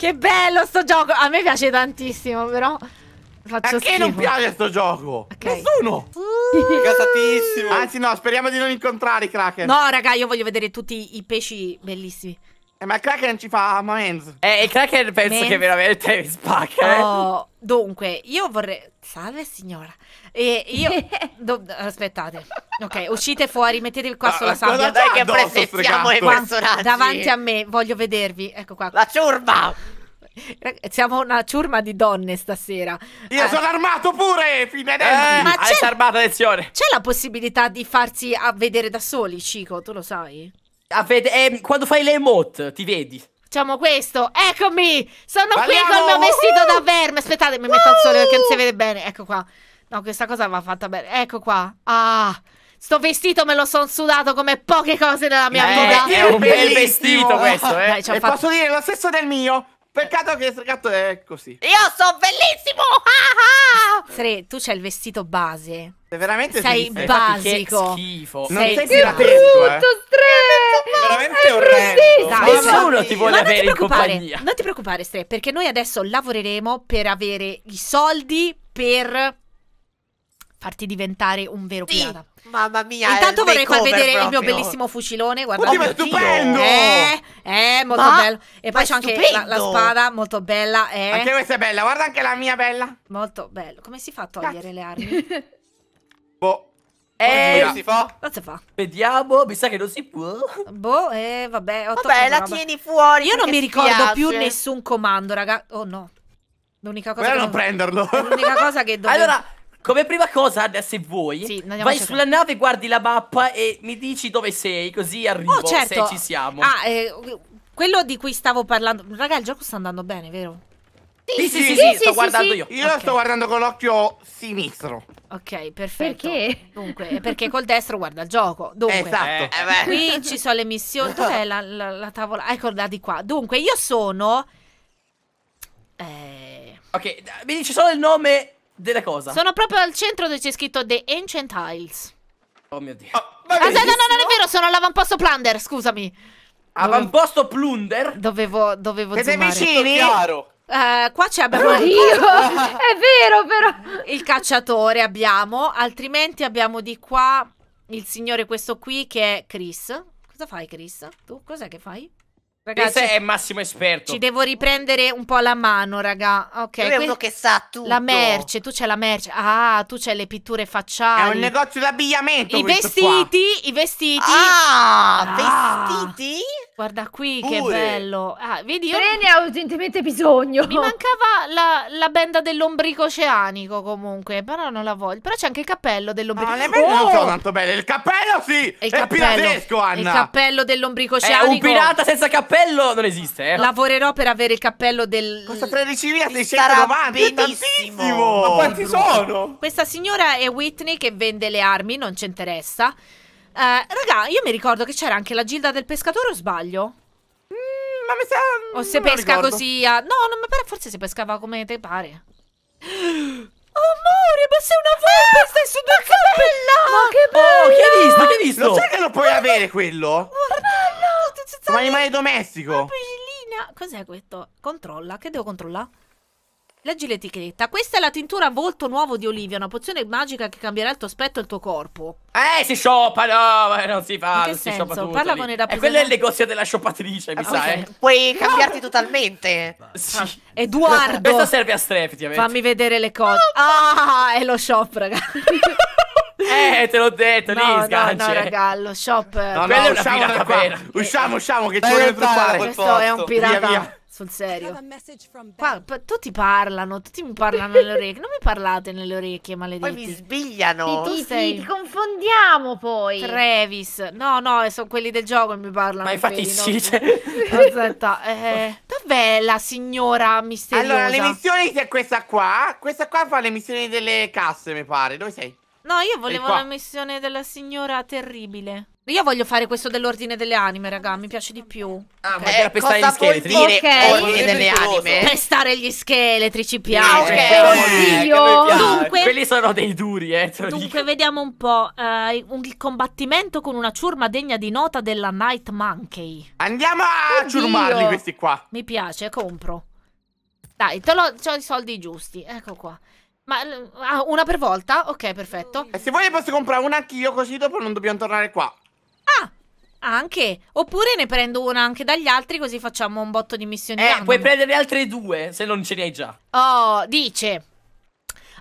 Che bello sto gioco! A me piace tantissimo, però... Faccio Perché schifo. non piace sto gioco? Okay. Nessuno! Casatissimo! Anzi no, speriamo di non incontrare i Kraken. No, raga, io voglio vedere tutti i pesci bellissimi. Eh, ma il cracker ci fa Mamenz. Eh, il cracker penso Menz. che veramente mi spacca. Eh? Oh, dunque, io vorrei. Salve signora. E io. Do... Aspettate. Ok, uscite fuori, mettetevi qua sulla sabbia. Dai, che presenziamo i personaggi. Davanti a me, voglio vedervi. Ecco qua. La ciurma. Siamo una ciurma di donne stasera. Io eh. sono armato pure, fine Eh, ma c'è armato, attenzione. C'è la possibilità di farsi vedere da soli, Cico, tu lo sai? Avete, eh, quando fai le emote ti vedi. Facciamo questo. Eccomi! Sono Parliamo! qui il mio vestito da verme. Aspettate, mi metto al sole perché non si vede bene. Ecco qua. No, questa cosa va fatta bene. Ecco qua. Ah! Sto vestito me lo sono sudato come poche cose nella mia eh, vita. È un bel vestito questo, eh. Dai, fatto... posso dire lo stesso del mio. Peccato che il gatto è così. Io sono bellissimo! Ah, ah! Sre, tu c'hai il vestito base. veramente sei sì, basico. Schifo. Non sei, sei più brutto, eh non ti vuole avere in compagnia. Non ti preoccupare, Stre, perché noi adesso lavoreremo per avere i soldi per farti diventare un vero sì. pirata. Mamma mia. Intanto vorrei far vedere proprio. il mio bellissimo fucilone. Guardate. Ma è stupendo! Eh, eh molto ma, bello. E poi c'è anche la, la, spada, molto bella. Eh. Anche questa è bella, guarda anche la mia bella. Molto bello. Come si fa a togliere Cazzo. le armi? boh. Eh, Come si fa? Cosa fa? Vediamo, mi sa che non si può. Boh, eh, vabbè. Ho vabbè, la tieni fuori. Io non mi ricordo piace. più nessun comando, raga. Oh no. L'unica cosa. Guarda non devo... prenderlo. L'unica cosa che dovevo. Allora, come prima cosa, se vuoi, sì, vai sulla nave, guardi la mappa e mi dici dove sei, così arrivo oh, certo. se ci siamo. Ah, eh, quello di cui stavo parlando. Raga, il gioco sta andando bene, vero? Sì, sì, sì, sì, sto guardando io. Io okay. sto guardando con l'occhio sinistro. Ok, perfetto. Perché? Dunque, eh, perché col destro guarda il gioco. Dunque, esatto. Eh, eh qui ci sono le missioni. Dov'è la, la, la, tavola? Ecco, da di qua. Dunque, io sono... Eh... Ok, mi dici solo il nome della cosa. Sono proprio al centro dove c'è scritto The Ancient Isles. Oh mio Dio. Oh, ah, no, no, non è vero, sono all'avamposto Plunder, scusami. Avamposto Plunder? Dovevo, dovevo Siete zoomare. vicini? Chiaro. Uh, qua c'è abbiamo oh, io! è vero però. Il cacciatore abbiamo, altrimenti abbiamo di qua il signore questo qui che è Chris. Cosa fai Chris? Tu cos'è che fai? Ragazzi, Questo è massimo esperto. Ci devo riprendere un po' la mano, raga. Ok. Lui è uno che sa tutto. La merce, tu c'hai la merce. Ah, tu c'hai le pitture facciali. È un negozio d'abbigliamento. I vestiti, qua. i vestiti. Ah, ah, vestiti? Guarda qui, Pure. che bello. Ah, vedi, io... Te ne ho urgentemente bisogno. Mi mancava la, la benda dell'ombrico oceanico, comunque. Però non la voglio. Però c'è anche il cappello dell'ombrico. oceanico. Ah, Ma no, le oh! non sono oh! tanto belle. Il cappello sì. Il è cappello. piratesco, Anna. Il cappello dell'ombrico oceanico. È un pirata senza cappello cappello non esiste, eh. Lavorerò per avere il cappello del. Costa 13 13.000 690. Benissimo. Ma quanti sono? Questa signora è Whitney che vende le armi, non ci interessa. Eh, raga, io mi ricordo che c'era anche la gilda del pescatore o sbaglio? Mm, ma mi sa. O se pesca così a... No, non mi pare, forse si pescava come te pare. Amore, ma sei una volpe, ah, stai su due cappellate! Ma che bello! Oh, che hai visto? Che hai visto? Lo sai che lo puoi avere quello? Guarda un animale domestico. Una Cos'è questo? Controlla. Che devo controllare? Leggi l'etichetta. Questa è la tintura volto nuovo di Olivia, una pozione magica che cambierà il tuo aspetto e il tuo corpo. Eh, si scioppa, no, non si fa, non si scioppa tutto. Parla lì. con i rappresentanti. Eh, quello è il negozio della scioppatrice, mi ah, okay. sa, eh. Puoi cambiarti no. totalmente. Sì. Ah, Edoardo. Questa serve a strepiti, Fammi vedere le cose. Oh, ah, è lo shop, ragazzi. Eh, te l'ho detto, no, lì no, sgancia. No, eh. raga, lo shop... Eh. No, no, è usciamo da qua. Usciamo, usciamo, che ci vogliono truffare quel Questo è un pirata. Via, via. Sul serio. Qua, tutti parlano, tutti mi parlano nelle orecchie. Non mi parlate nelle orecchie, maledetti. Poi mi sbigliano. Sì, tu sei... ti confondiamo poi. Travis. No, no, eh, sono quelli del gioco che mi parlano. Ma infatti sì. Cioè. Aspetta, eh, dov'è la signora misteriosa? Allora, le missioni è questa qua. Questa qua fa le missioni delle casse, mi pare. Dove sei? No, io volevo la missione della signora terribile. Io voglio fare questo dell'ordine delle anime, raga, mi piace di più. Ah, okay. ma eh, per pestare gli scheletri. Dire okay. ordine delle anime. Pestare gli scheletri ci piace. Ah, yeah, okay. Dunque, quelli sono dei duri, eh. Dunque, vediamo un po' uh, un combattimento con una ciurma degna di nota della Night Monkey. Andiamo a Oddio. ciurmarli questi qua. Mi piace, compro. Dai, te l'ho, ho i soldi giusti. Ecco qua. Ma ah, una per volta? Ok, perfetto. E se vuoi posso comprare una anch'io così dopo non dobbiamo tornare qua. Ah! Anche. Oppure ne prendo una anche dagli altri così facciamo un botto di missioni. Eh, puoi prendere altre due se non ce ne hai già. Oh, dice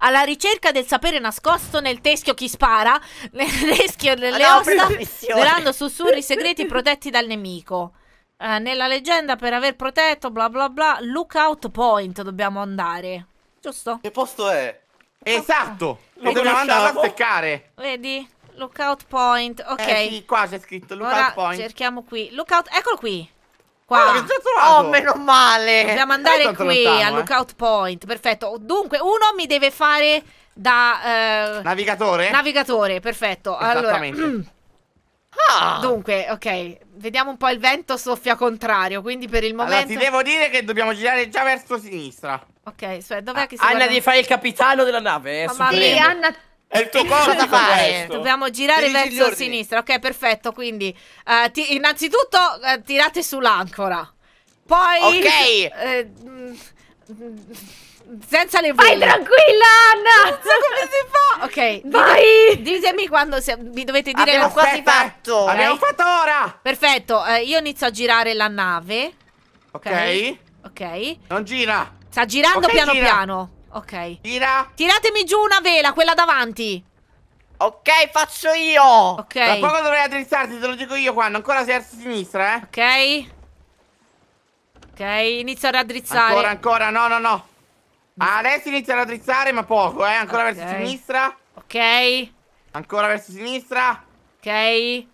alla ricerca del sapere nascosto nel teschio chi spara, nel teschio delle ah, no, ossa, svelando sussurri segreti protetti dal nemico. Eh, nella leggenda per aver protetto, bla bla bla, lookout point dobbiamo andare. Giusto. Che posto è? Esatto! Lo dobbiamo andare a seccare. Vedi? Lookout point, ok. Eh, sì, qua c'è scritto lookout Ora point. cerchiamo qui. Lookout, eccolo qui. Qua. Oh, oh meno male. Dobbiamo andare qui lontano, al eh. lookout eh. point. Perfetto. Dunque, uno mi deve fare da... Eh, navigatore? Navigatore, perfetto. Allora... Ah. Dunque, ok, vediamo un po' il vento soffia contrario, quindi per il momento... Allora, ti devo dire che dobbiamo girare già verso sinistra. Ok, aspetta, dov'è ah, che si Anna guarda... devi fare il capitano della nave, eh, Ma sì, Anna... È il tuo corpo da fare. Dobbiamo girare Dirigi verso sinistra. Ok, perfetto. Quindi, uh, ti, innanzitutto, uh, tirate sull'ancora. Poi... Ok. Uh, senza le vele. Vai tranquilla, Anna! Non so come si fa! Ok, vai! ditemi quando se, mi dovete dire Abbiamo quasi fatto! Okay. Abbiamo fatto ora! Perfetto, eh, io inizio a girare la nave. Ok. Ok. Non gira! Sta girando okay, piano gira. piano. Ok. Gira! Tiratemi giù una vela, quella davanti! Ok, faccio io! Ok. Tra poco dovrei attrezzarti, te lo dico io quando. Ancora sei a sinistra, eh? Ok. Ok, inizio a raddrizzare. Ancora, ancora, no, no, no. Ah, adesso inizia a raddrizzare, ma poco, eh. Ancora okay. verso sinistra. Ok. Ancora verso sinistra. Ok.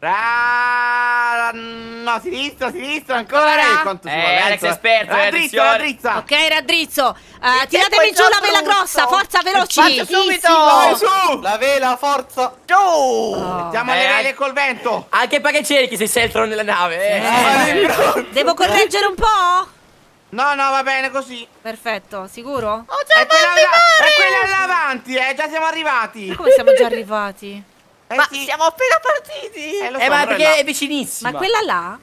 Ra... No, sinistra, sinistra, ancora. Ra... eh, Alex dentro. Eh. esperto, raddrizzo, eh, raddrizza. Ok, raddrizzo. Uh, eh, tiratemi giù la vela grossa, forza veloci. Faccio subito. Vai, su. La vela, forza. Giù. Oh. Siamo eh. alle vele col vento. Anche perché cerchi se sei il trono nella nave. Eh. Eh. Devo correggere un po'? No, no, va bene così. Perfetto, sicuro? Oh, già è quella, là, è quella là avanti, eh, già siamo arrivati. Ma come siamo già arrivati? Eh ma sì. siamo appena partiti. Eh, eh so, eh ma perché è, è vicinissima. Ma quella là?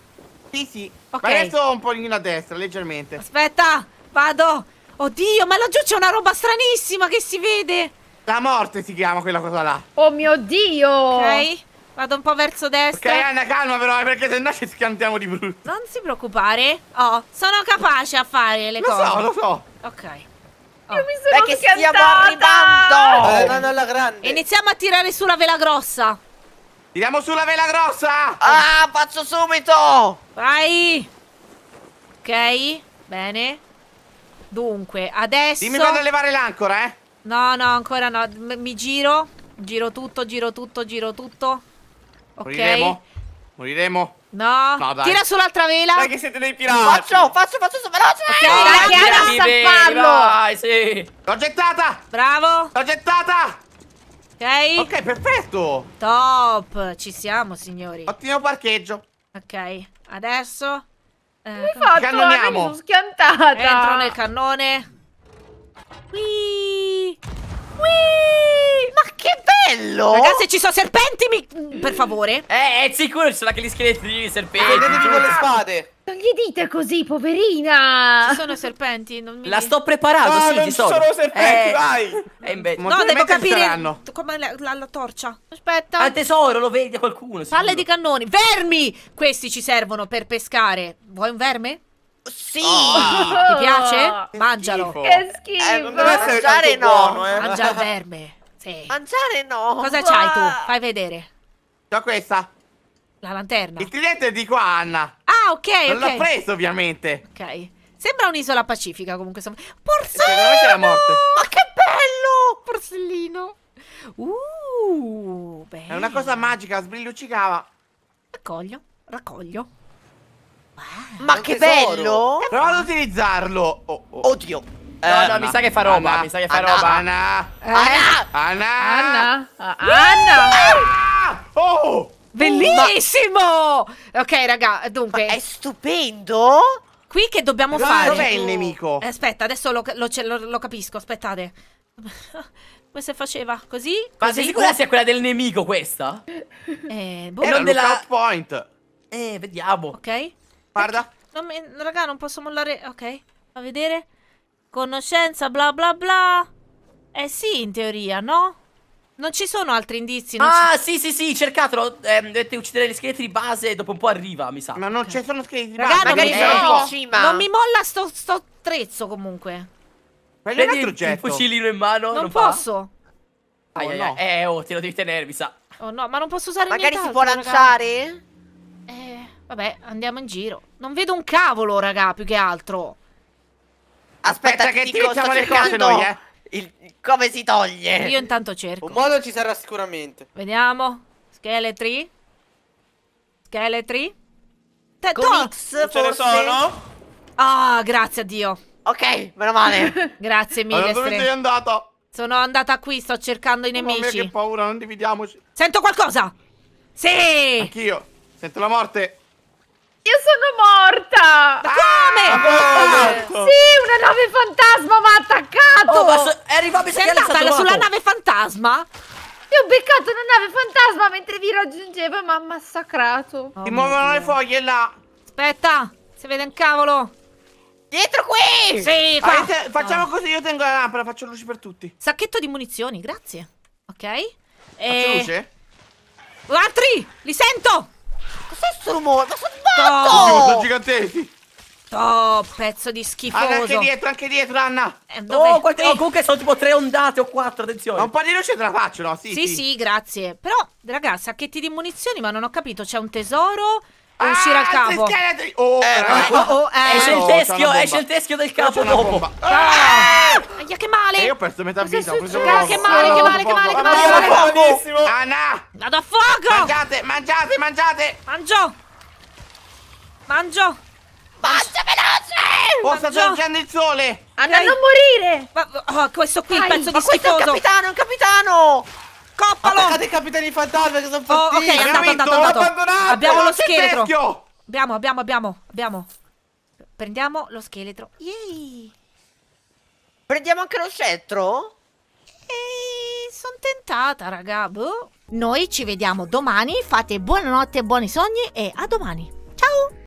Sì, sì. Ok. Ma adesso un po' in a destra, leggermente. Aspetta, vado. Oddio, ma laggiù c'è una roba stranissima che si vede. La morte si chiama quella cosa là. Oh mio Dio. Ok. Vado un po' verso destra. Ok, Anna, calma però, eh, perché se no ci schiantiamo di brutto. Non si preoccupare. Oh, sono capace a fare le lo cose. Lo so, lo so. Ok. Oh. Io mi sono Perché stiamo arrivando! alla eh. eh, grande. Iniziamo a tirare sulla vela grossa. Tiriamo sulla vela grossa! Ah, faccio subito! Vai! Ok, bene. Dunque, adesso... Dimmi quando levare l'ancora, eh! No, no, ancora no. mi giro. Giro tutto, giro tutto, giro tutto. Moriremo? Moriremo? No, no dai. tira sull'altra vela. Dai che siete dei pirati. Faccio, faccio, faccio, su, veloce. Ok, dai, dai, dai, dai, dai, sì. L'ho gettata. Bravo. L'ho gettata. Ok. Ok, perfetto. Top, ci siamo, signori. Ottimo parcheggio. Ok, adesso... Eh, Come fatto? Cannoniamo. Mi sono schiantata. Entro nel cannone. Whee. se ci sono serpenti mi... Per favore Eh, è sicuro ci sono anche gli scheletri di serpenti Vedetevi con le spade non gli dite così, poverina! Ci sono serpenti, non mi... La sto preparando, no, ah, sì, ci sono. sono serpenti, eh, vai! Eh, beh, no, devo capire come la, la, la, torcia. Aspetta. Al tesoro, lo vedi qualcuno. Palle di cannoni. Vermi! Questi ci servono per pescare. Vuoi un verme? Sì! Oh. Ti piace? Mangialo. Che schifo! Eh, non deve eh, essere Mangiare no! Buono, eh. Mangia verme. Sì. Mangiare no. Cosa c'hai tu? Fai vedere. C'ho questa. La lanterna. Il cliente è di qua, Anna. Ah, ok, non okay. l'ho preso, ovviamente. Ok. Sembra un'isola pacifica, comunque. Porcellino! Ma che bello! Porcellino. Uh, bello. È una cosa magica, sbrilluccicava. Raccoglio, raccoglio. Wow. Ma che tesoro. bello! Prova ad utilizzarlo. Oh, oh. Oddio. No, no, eh, mi sa che fa roba, mi sa che fa roba. Eh? Anna! Anna! Anna! Ah, Anna! Ah! Oh! Bellissimo! Ok, raga, dunque. è stupendo! Qui che dobbiamo fare? Dov'è il nemico? Eh, aspetta, adesso lo capisco, aspettate. Come se faceva? Così? Ma così? sei sicura sia quella del nemico questa? Eh, boh. Era non della... point Eh, vediamo Ok Guarda Raga, non posso mollare Ok, fa vedere conoscenza bla bla bla. Eh sì, in teoria, no? Non ci sono altri indizi. ah, sì, sì, sì, cercatelo. Eh, dovete uccidere gli scheletri base e dopo un po' arriva, mi sa. Ma non ci sono scheletri di base. Raga, magari sono in cima. Non mi molla sto, sto trezzo comunque. Prendi un altro oggetto. Il fucilino in mano. Non, non posso. Ai, oh, ai, no. Eh, oh, te lo devi tenere, mi sa. Oh no, ma non posso usare Magari niente Magari si può lanciare? Raga. Eh, vabbè, andiamo in giro. Non vedo un cavolo, raga, più che altro. Aspetta, Aspetta che ti mettiamo le cose noi, eh. Il, come si toglie? Io intanto cerco. Un modo ci sarà sicuramente. Vediamo. Scheletri. Scheletri. Tox, forse. Ce ne sono? Ah, oh, grazie a Dio. Ok, meno male. grazie mille. Allora, dove sei andata? Sono andata qui, sto cercando i nemici. Mamma mia, che paura, non dividiamoci. Sento qualcosa! Sì! Anch'io. Sento la morte. Io sono morta! come? Ah, come? Ah, ecco. Sì, una nave fantasma mi ha attaccato! Oh, ma so Harry Bobby sei andata sulla nave fantasma? Io ho beccato una nave fantasma mentre vi raggiungevo e mi ha massacrato. Oh, si muovono le foglie là! Aspetta, si vede un cavolo! Dietro qui! Sì, qua! Avete, facciamo così, io tengo la lampada, faccio luce per tutti. Sacchetto di munizioni, grazie. Ok. Faccio eh, luce? Altri! Li sento! Cos'è questo rumore? Ma sono matto! Oddio, sono giganteschi! Oh, pezzo di schifoso. Anna, anche dietro, anche dietro, Anna. Eh, dove... oh, qualche... oh, comunque sono tipo tre ondate o quattro, attenzione. Ma un po' di luce te la faccio, no? Sì, sì, sì. sì grazie. Però, raga, sacchetti di munizioni, ma non ho capito, c'è un tesoro ah, uscire al ah, capo. Oh, eh, oh, oh, eh. esce, il teschio, esce il teschio del capo dopo. Ah. Aia, che male! E eh, io ho perso metà vita. Ho preso ah, che male, che male, che male, che male. Vado a fuoco. Anna! Vado a fuoco! Mangiate, mangiate, mangiate! Mangio! Mangio! Basta veloce! Oh, sta sorgendo il sole! Anna, non morire! Ma, oh, questo qui, Dai, il pezzo di schifoso! Ma questo è un capitano, è un capitano! accoppalo! Attaccate ah, i capitani fantasma che sono fastidio! Oh, ok, andato, andato, andato. abbandonato! Abbiamo lo scheletro! Teschio! Abbiamo, abbiamo, abbiamo, abbiamo. Prendiamo lo scheletro. Yay! Prendiamo anche lo scettro? Ehi, sono tentata, raga, boh. Noi ci vediamo domani, fate buonanotte, buoni sogni e a domani. Ciao!